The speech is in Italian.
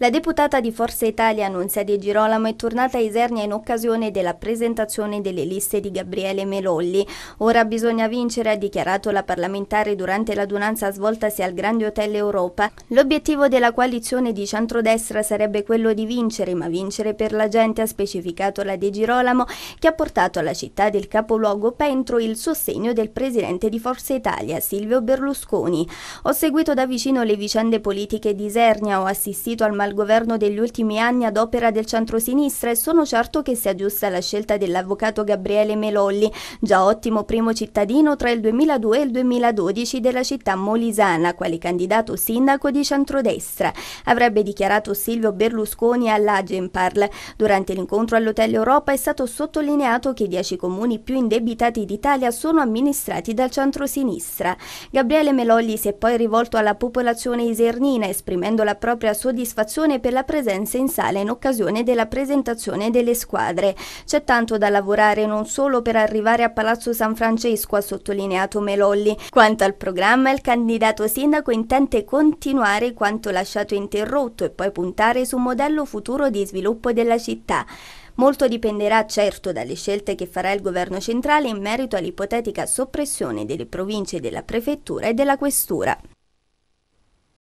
La deputata di Forza Italia Annunzia Di Girolamo è tornata a Isernia in occasione della presentazione delle liste di Gabriele Melolli. Ora bisogna vincere, ha dichiarato la parlamentare durante l'adunanza svoltasi al Grande Hotel Europa. L'obiettivo della coalizione di centrodestra sarebbe quello di vincere, ma vincere per la gente, ha specificato la De Girolamo, che ha portato alla città del capoluogo Pentro il sostegno del presidente di Forza Italia, Silvio Berlusconi. Ho seguito da vicino le vicende politiche di Isernia, ho assistito al malattia al governo degli ultimi anni ad opera del centrosinistra e sono certo che sia giusta la scelta dell'avvocato Gabriele Melolli, già ottimo primo cittadino tra il 2002 e il 2012 della città molisana, quale candidato sindaco di centrodestra. Avrebbe dichiarato Silvio Berlusconi all'Agenparl. Durante l'incontro all'Hotel Europa è stato sottolineato che i dieci comuni più indebitati d'Italia sono amministrati dal centrosinistra. Gabriele Melolli si è poi rivolto alla popolazione isernina esprimendo la propria soddisfazione persone per la presenza in sala in occasione della presentazione delle squadre. C'è tanto da lavorare non solo per arrivare a Palazzo San Francesco, ha sottolineato Melolli. Quanto al programma, il candidato sindaco intende continuare quanto lasciato interrotto e poi puntare su un modello futuro di sviluppo della città. Molto dipenderà certo dalle scelte che farà il governo centrale in merito all'ipotetica soppressione delle province della prefettura e della questura.